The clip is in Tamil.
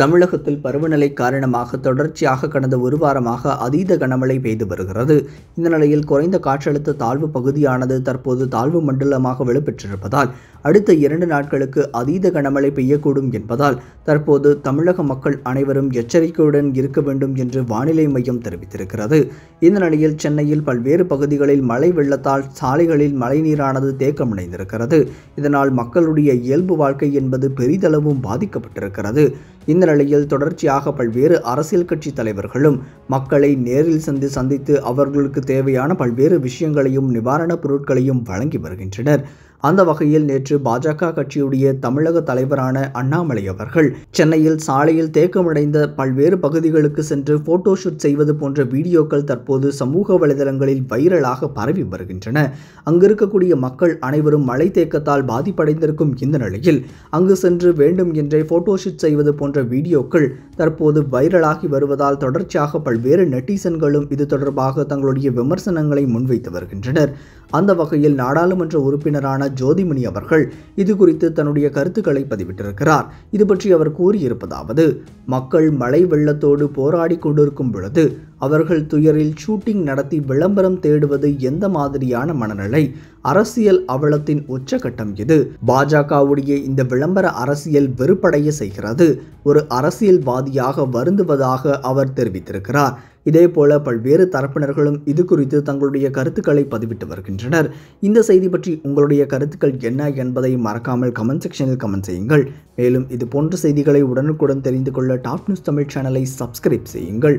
தமிழகத்தில் பருவநிலை காரணமாக தொடர்ச்சியாக கடந்த ஒரு வாரமாக அதீத கனமழை பெய்து வருகிறது இந்த நிலையில் குறைந்த காற்றழுத்த தாழ்வு பகுதியானது தற்போது தாழ்வு மண்டலமாக வலுப்பெற்றிருப்பதால் அடுத்த இரண்டு நாட்களுக்கு அதீத கனமழை பெய்யக்கூடும் என்பதால் தற்போது தமிழக மக்கள் அனைவரும் எச்சரிக்கையுடன் இருக்க வேண்டும் என்று வானிலை மையம் தெரிவித்திருக்கிறது இந்த நிலையில் சென்னையில் பல்வேறு பகுதிகளில் மழை வெள்ளத்தால் சாலைகளில் மழைநீரானது தேக்கமடைந்திருக்கிறது இதனால் மக்களுடைய இயல்பு வாழ்க்கை என்பது பெரிதளவும் பாதிக்கப்பட்டிருக்கிறது இந்த நிலையில் தொடர்ச்சியாக பல்வேறு அரசியல் கட்சி தலைவர்களும் மக்களை நேரில் சென்று சந்தித்து அவர்களுக்கு தேவையான பல்வேறு விஷயங்களையும் நிவாரணப் பொருட்களையும் வழங்கி வருகின்றனர் அந்த வகையில் நேற்று பாஜக கட்சியுடைய தமிழக தலைவரான அண்ணாமலை அவர்கள் சென்னையில் சாலையில் தேக்கமடைந்த பல்வேறு பகுதிகளுக்கு சென்று போட்டோ ஷூட் செய்வது போன்ற வீடியோக்கள் தற்போது சமூக வலைதளங்களில் வைரலாக பரவி வருகின்றன அங்கிருக்கக்கூடிய மக்கள் அனைவரும் மழை தேக்கத்தால் பாதிப்படைந்திருக்கும் இந்த நிலையில் அங்கு சென்று வேண்டும் என்றே போட்டோ ஷூட் செய்வது போன்ற வீடியோக்கள் தற்போது வைரலாகி வருவதால் தொடர்ச்சியாக பல்வேறு நெட்டிசன்களும் இது தொடர்பாக தங்களுடைய விமர்சனங்களை முன்வைத்து வருகின்றனர் அந்த வகையில் நாடாளுமன்ற உறுப்பினரான ஜோதிமணி அவர்கள் இது குறித்து தன்னுடைய கருத்துக்களை பதிவிட்டிருக்கிறார் இது பற்றி அவர் கூறியிருப்பதாவது மக்கள் மழை வெள்ளத்தோடு போராடி கொண்டிருக்கும் பொழுது அவர்கள் துயரில் ஷூட்டிங் நடத்தி விளம்பரம் தேடுவது எந்த மாதிரியான மனநிலை அரசியல் அவலத்தின் உச்சகட்டம் இது பாஜகவுடைய இந்த விளம்பர அரசியல் வெறுப்படைய செய்கிறது ஒரு அரசியல்வாதியாக வருந்துவதாக அவர் தெரிவித்திருக்கிறார் இதேபோல பல்வேறு தரப்பினர்களும் இது குறித்து தங்களுடைய கருத்துக்களை பதிவிட்டு வருகின்றனர் இந்த செய்தி பற்றி உங்களுடைய கருத்துக்கள் என்ன என்பதை மறக்காமல் கமெண்ட் செக்ஷனில் கமெண்ட் செய்யுங்கள் மேலும் இது போன்ற செய்திகளை உடனுக்குடன் தெரிந்து கொள்ள டாப் நியூஸ் தமிழ் சேனலை சப்ஸ்கிரைப் செய்யுங்கள்